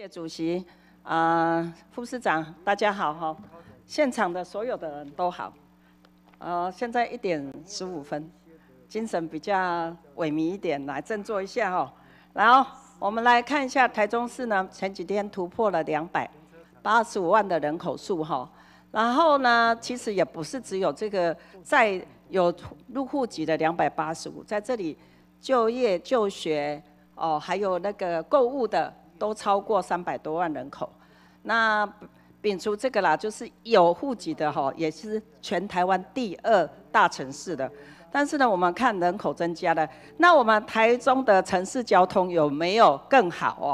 谢主席，啊，副市长，大家好哈，现场的所有的人都好，呃，现在一点十五分，精神比较萎靡一点，来振作一下哈。然后我们来看一下台中市呢，前几天突破了两百八十五万的人口数哈。然后呢，其实也不是只有这个在有入户籍的两百八十五，在这里就业、就学，哦，还有那个购物的。都超过三百多万人口，那摒除这个啦，就是有户籍的哈，也是全台湾第二大城市的。但是呢，我们看人口增加了，那我们台中的城市交通有没有更好哦？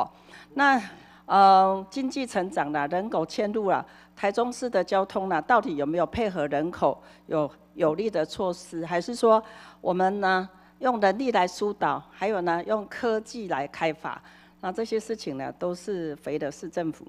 那呃，经济成长了，人口迁入了，台中市的交通呢，到底有没有配合人口有有力的措施？还是说我们呢，用人力来疏导，还有呢，用科技来开发？那这些事情呢，都是肥的市政府，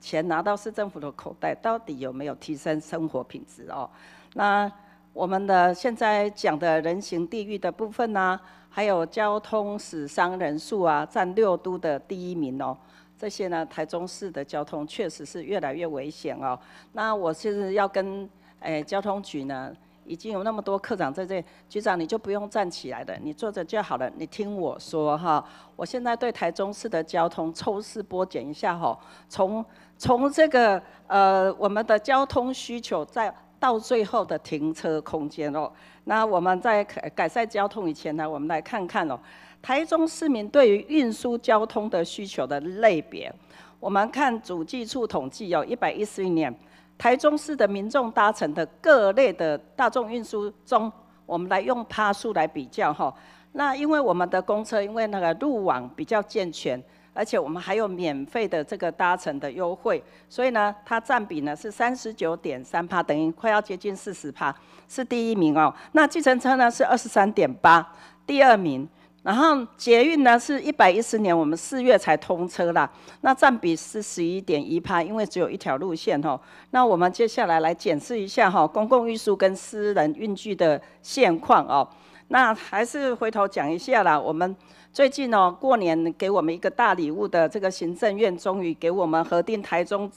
钱拿到市政府的口袋，到底有没有提升生活品质哦？那我们的现在讲的人行地域的部分呢，还有交通死伤人数啊，占六都的第一名哦。这些呢，台中市的交通确实是越来越危险哦。那我就是要跟诶交通局呢。已经有那么多科长在这，局长你就不用站起来的，你坐着就好了。你听我说哈，我现在对台中市的交通抽丝剥茧一下哈，从从这个呃我们的交通需求再到最后的停车空间哦。那我们在改善交通以前呢，我们来看看哦，台中市民对于运输交通的需求的类别。我们看主计处统计有一百一十一年。台中市的民众搭乘的各类的大众运输中，我们来用趴数来比较哈。那因为我们的公车，因为那个路网比较健全，而且我们还有免费的这个搭乘的优惠，所以呢，它占比呢是三十九点三趴，等于快要接近四十趴，是第一名哦。那计程车呢是二十三点八，第二名。然后捷运呢是一百一十年，我们四月才通车啦，那占比是十一点一趴，因为只有一条路线吼。那我们接下来来检视一下哈公共运输跟私人运具的现况哦。那还是回头讲一下啦，我们最近哦过年给我们一个大礼物的这个行政院终于给我们核定台中。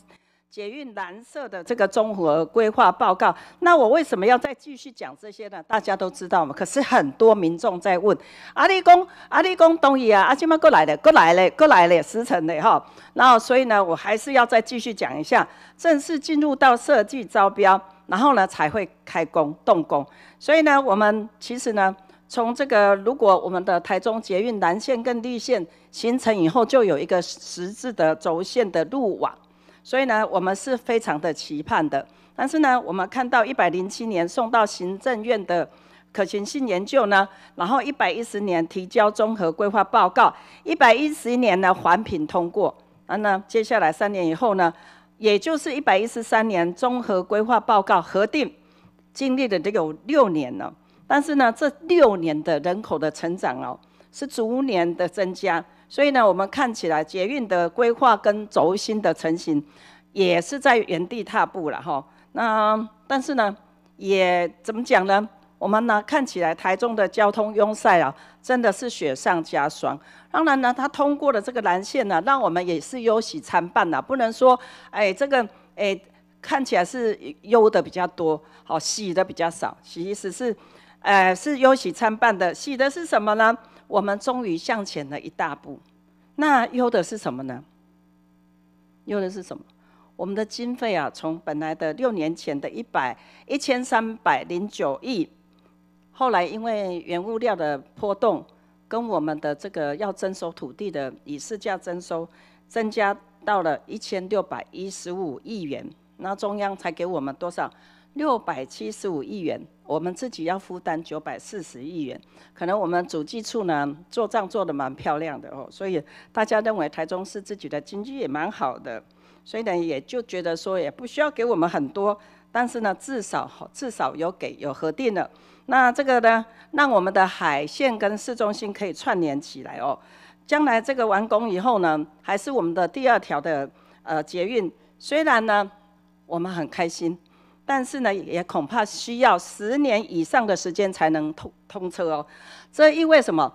捷运蓝色的这个综合规划报告，那我为什么要再继续讲这些呢？大家都知道嘛，可是很多民众在问阿里公、阿里公东移啊，阿金妈过来了，过来了，过来了，实诚的哈。然后所以呢，我还是要再继续讲一下，正式进入到设计招标，然后呢才会开工动工。所以呢，我们其实呢，从这个如果我们的台中捷运蓝线跟绿线形成以后，就有一个实质的轴线的路网。所以呢，我们是非常的期盼的。但是呢，我们看到一百零七年送到行政院的可行性研究呢，然后一百一十年提交综合规划报告，一百一十年呢环评通过。啊，那接下来三年以后呢，也就是一百一十三年综合规划报告核定，经历了得有六年了。但是呢，这六年的人口的成长哦，是逐年的增加。所以呢，我们看起来捷运的规划跟轴心的成型，也是在原地踏步了哈。那但是呢，也怎么讲呢？我们呢看起来台中的交通拥塞啊，真的是雪上加霜。当然呢，它通过了这个蓝线呢，让我们也是忧喜参半呐。不能说哎这个哎看起来是忧的比较多，好喜的比较少。其实是，哎是忧喜参半的。喜的是什么呢？我们终于向前了一大步，那忧的是什么呢？忧的是什么？我们的经费啊，从本来的六年前的一百一千三百零九亿，后来因为原物料的波动，跟我们的这个要征收土地的以市价征收，增加到了一千六百一十五亿元，那中央才给我们多少？六百七十五亿元，我们自己要负担九百四十亿元。可能我们主计处呢做账做得蛮漂亮的哦，所以大家认为台中市自己的经济也蛮好的，所以呢也就觉得说也不需要给我们很多，但是呢至少至少有给有核定的。那这个呢让我们的海线跟市中心可以串联起来哦。将来这个完工以后呢，还是我们的第二条的呃捷运。虽然呢我们很开心。但是呢，也恐怕需要十年以上的时间才能通通车哦。这意味什么？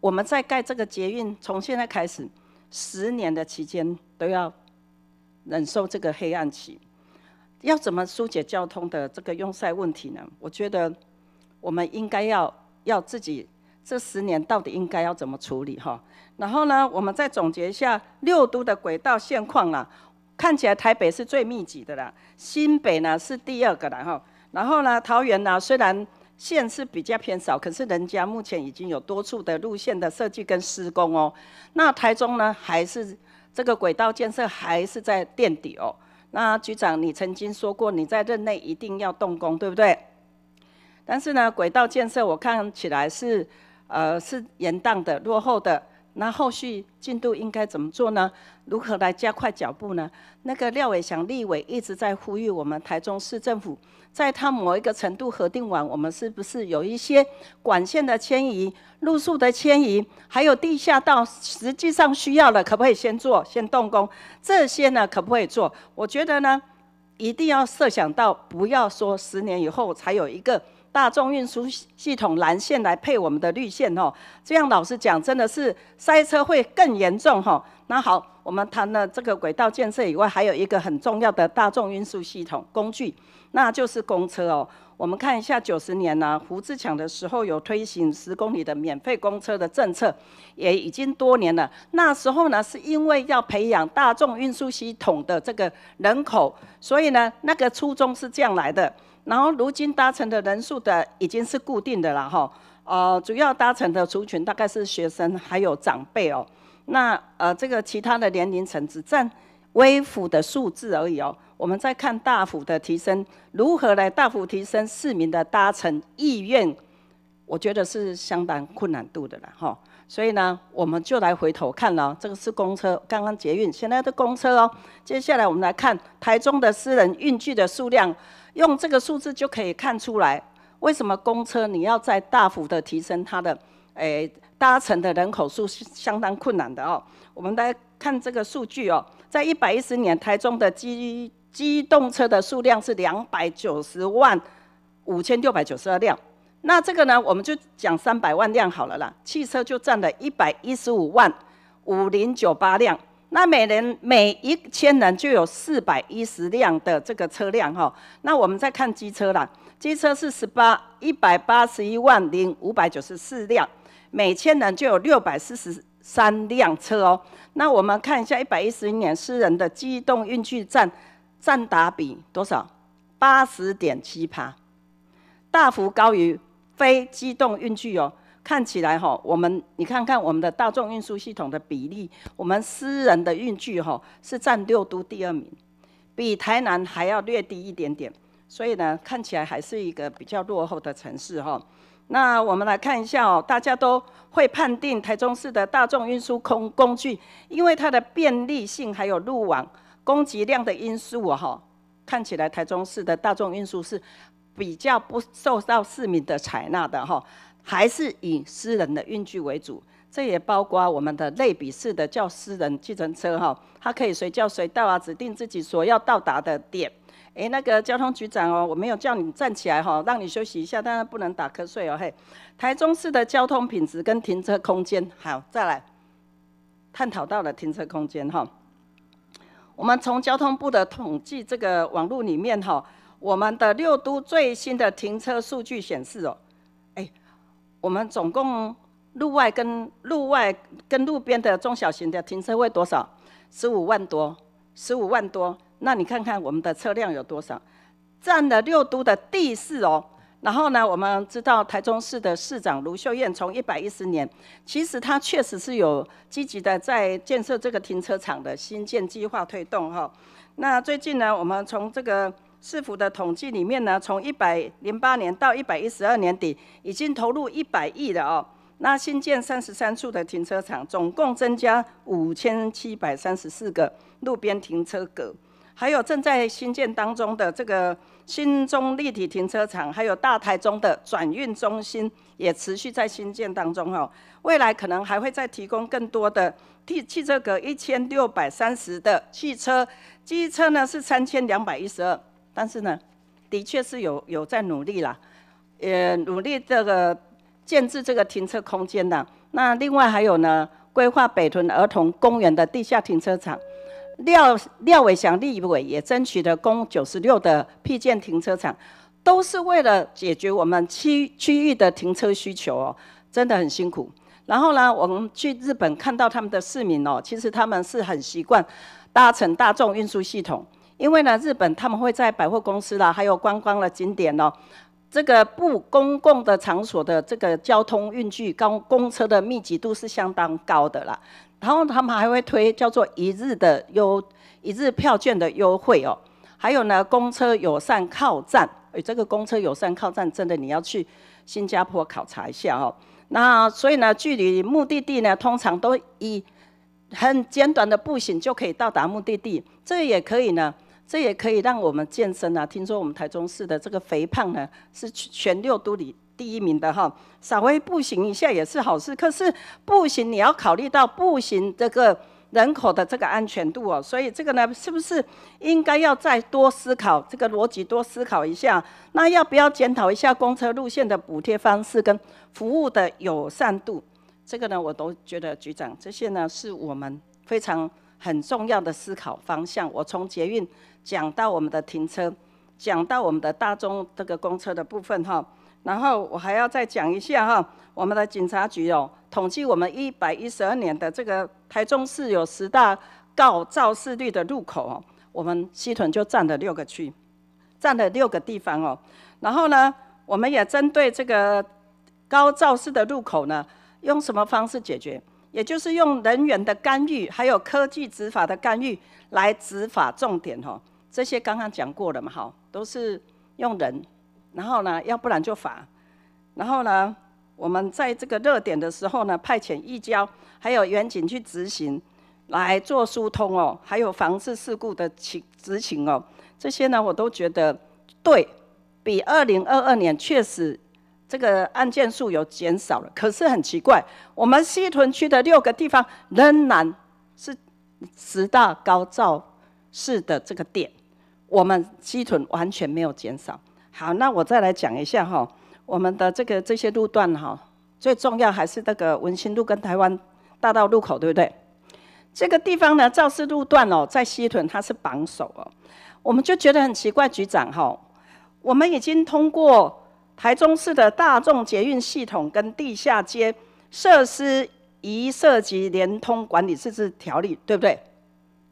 我们在盖这个捷运，从现在开始，十年的期间都要忍受这个黑暗期。要怎么疏解交通的这个拥塞问题呢？我觉得我们应该要要自己这十年到底应该要怎么处理哈。然后呢，我们再总结一下六都的轨道现况啊。看起来台北是最密集的啦，新北呢是第二个啦吼，然后呢桃园呢虽然线是比较偏少，可是人家目前已经有多处的路线的设计跟施工哦。那台中呢还是这个轨道建设还是在垫底哦。那局长，你曾经说过你在任内一定要动工，对不对？但是呢轨道建设我看起来是呃是延宕的，落后的。那后续进度应该怎么做呢？如何来加快脚步呢？那个廖伟祥立委一直在呼吁我们台中市政府，在他某一个程度核定完，我们是不是有一些管线的迁移、路数的迁移，还有地下道实际上需要的，可不可以先做、先动工？这些呢，可不可以做？我觉得呢，一定要设想到，不要说十年以后才有一个。大众运输系统蓝线来配我们的绿线哦，这样老实讲，真的是塞车会更严重哈。那好，我们谈了这个轨道建设以外，还有一个很重要的大众运输系统工具，那就是公车哦。我们看一下九十年呢，胡志强的时候有推行十公里的免费公车的政策，也已经多年了。那时候呢，是因为要培养大众运输系统的这个人口，所以呢，那个初衷是这样来的。然后如今搭乘的人数的已经是固定的了哈，呃，主要搭乘的族群大概是学生还有长辈哦，那呃这个其他的年龄层只占微幅的数字而已哦。我们再看大幅的提升，如何来大幅提升市民的搭乘意愿，我觉得是相当困难度的了哈。所以呢，我们就来回头看喽，这个是公车，刚刚捷运，现在的公车哦。接下来我们来看台中的私人运具的数量，用这个数字就可以看出来，为什么公车你要在大幅的提升它的，诶，搭乘的人口数是相当困难的哦。我们来看这个数据哦，在一百一十年，台中的机机动车的数量是两百九十万五千六百九十二辆。那这个呢，我们就讲三百万辆好了啦。汽车就占了一百一十五万五零九八辆，那每人每一千人就有四百一十辆的这个车辆哈。那我们再看机车啦，机车是十八一百八十一万零五百九十四辆，每千人就有六百四十三辆车哦。那我们看一下一百一十一年私人的机动运具占占达比多少？八十点七趴，大幅高于。非机动运具哦，看起来哈，我们你看看我们的大众运输系统的比例，我们私人的运具哈是占六都第二名，比台南还要略低一点点，所以呢，看起来还是一个比较落后的城市哈。那我们来看一下哦，大家都会判定台中市的大众运输空工具，因为它的便利性还有路网供给量的因素哦哈，看起来台中市的大众运输是。比较不受到市民的采纳的哈，还是以私人的运具为主。这也包括我们的类比式的叫私人计程车哈，它可以随叫随到啊，指定自己所要到达的点。哎，那个交通局长哦，我没有叫你站起来哈，让你休息一下，当然不能打瞌睡哦。嘿，台中市的交通品质跟停车空间好，再来探讨到了停车空间哈。我们从交通部的统计这个网络里面哈。我们的六都最新的停车数据显示哦，哎，我们总共路外跟路外跟路边的中小型的停车位多少？十五万多，十五万多。那你看看我们的车辆有多少，占了六都的第四哦。然后呢，我们知道台中市的市长卢秀燕从一百一十年，其实她确实是有积极的在建设这个停车场的新建计划推动哈。那最近呢，我们从这个。市府的统计里面呢，从一百零八年到一百一十二年底，已经投入一百亿了哦。那新建三十三处的停车场，总共增加五千七百三十四个路边停车格，还有正在新建当中的这个新中立体停车场，还有大台中的转运中心也持续在新建当中哦。未来可能还会再提供更多的汽汽车格一千六百三十的汽车机车呢是三千两百一十二。但是呢，的确是有有在努力啦，也努力这个建置这个停车空间的。那另外还有呢，规划北屯儿童公园的地下停车场，廖廖伟祥立委也争取了公九十六的批建停车场，都是为了解决我们区区域的停车需求哦，真的很辛苦。然后呢，我们去日本看到他们的市民哦，其实他们是很习惯搭乘大众运输系统。因为呢，日本他们会在百货公司啦，还有观光的景点哦，这个不公共的场所的这个交通运具、公公车的密集度是相当高的啦。然后他们还会推叫做一日的优一日票券的优惠哦。还有呢，公车友善靠站，哎，这个公车友善靠站真的你要去新加坡考察一下哦。那所以呢，距离目的地呢，通常都以很简短的步行就可以到达目的地，这也可以呢。这也可以让我们健身啊！听说我们台中市的这个肥胖呢，是全全六都里第一名的哈。稍微步行一下也是好事，可是步行你要考虑到步行这个人口的这个安全度哦。所以这个呢，是不是应该要再多思考这个逻辑，多思考一下？那要不要检讨一下公车路线的补贴方式跟服务的友善度？这个呢，我都觉得局长，这些呢是我们非常。很重要的思考方向。我从捷运讲到我们的停车，讲到我们的大众这个公车的部分哈，然后我还要再讲一下哈，我们的警察局哦，统计我们一百一十二年的这个台中市有十大高肇事率的路口哦，我们西屯就占了六个区，占了六个地方哦。然后呢，我们也针对这个高肇事的路口呢，用什么方式解决？也就是用人员的干预，还有科技执法的干预来执法重点哦，这些刚刚讲过了嘛，哈，都是用人，然后呢，要不然就罚，然后呢，我们在这个热点的时候呢，派遣移交还有远警去执行来做疏通哦，还有防治事故的情执行哦，这些呢，我都觉得对比二零二二年确实。这个案件数有减少了，可是很奇怪，我们西屯区的六个地方仍然是十大高照事的这个点，我们西屯完全没有减少。好，那我再来讲一下哈，我们的这个这些路段哈，最重要还是那个文心路跟台湾大道路口，对不对？这个地方呢，肇事路段哦，在西屯它是榜首哦，我们就觉得很奇怪，局长哈，我们已经通过。台中市的大众捷运系统跟地下街设施宜设及联通管理设置条例，对不对？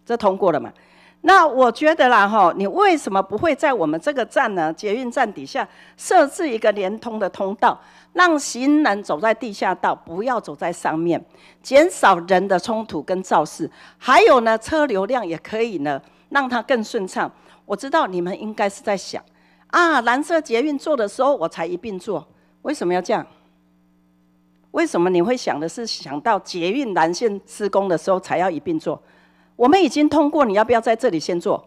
这通过了嘛？那我觉得啦，哈，你为什么不会在我们这个站呢？捷运站底下设置一个联通的通道，让行人走在地下道，不要走在上面，减少人的冲突跟肇事。还有呢，车流量也可以呢，让它更顺畅。我知道你们应该是在想。啊，蓝色捷运做的时候，我才一并做。为什么要这样？为什么你会想的是想到捷运蓝线施工的时候才要一并做？我们已经通过，你要不要在这里先做？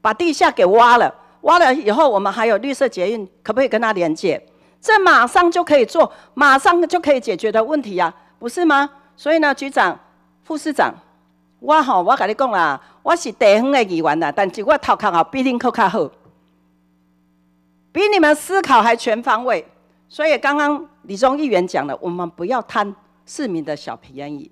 把地下给挖了，挖了以后我们还有绿色捷运，可不可以跟他连接？这马上就可以做，马上就可以解决的问题呀，不是吗？所以呢，局长、副市长，我好，我跟你讲啦，我是地方的议员啦，但是我头壳啊比定扣卡好。比你们思考还全方位，所以刚刚李忠议员讲了，我们不要贪市民的小便宜，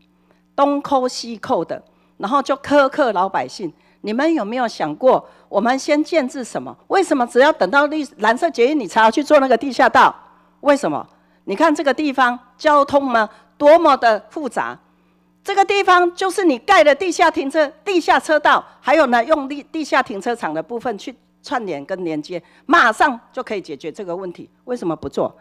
东抠西扣的，然后就苛刻老百姓。你们有没有想过，我们先建制什么？为什么只要等到绿蓝色捷运，你才要去做那个地下道？为什么？你看这个地方交通呢多么的复杂，这个地方就是你盖的地下停车、地下车道，还有呢用地地下停车场的部分去。串联跟连接，马上就可以解决这个问题。为什么不做？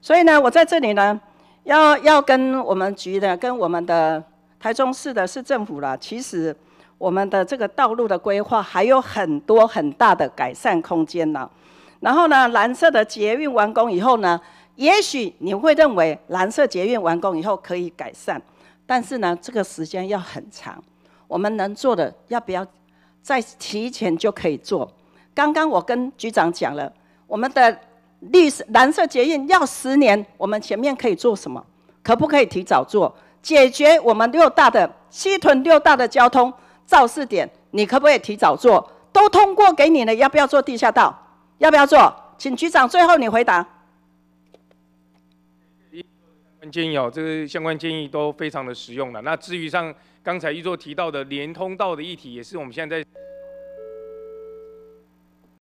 所以呢，我在这里呢，要要跟我们局的、跟我们的台中市的市政府了。其实我们的这个道路的规划还有很多很大的改善空间呢。然后呢，蓝色的捷运完工以后呢，也许你会认为蓝色捷运完工以后可以改善，但是呢，这个时间要很长。我们能做的，要不要在提前就可以做？刚刚我跟局长讲了，我们的绿色蓝色捷运要十年，我们前面可以做什么？可不可以提早做？解决我们六大的西屯六大的交通肇事点，你可不可以提早做？都通过给你了，要不要做地下道？要不要做？请局长最后你回答。建议哦，这个相关建议都非常的实用了。那至于像刚才玉座提到的连通道的议题，也是我们现在在。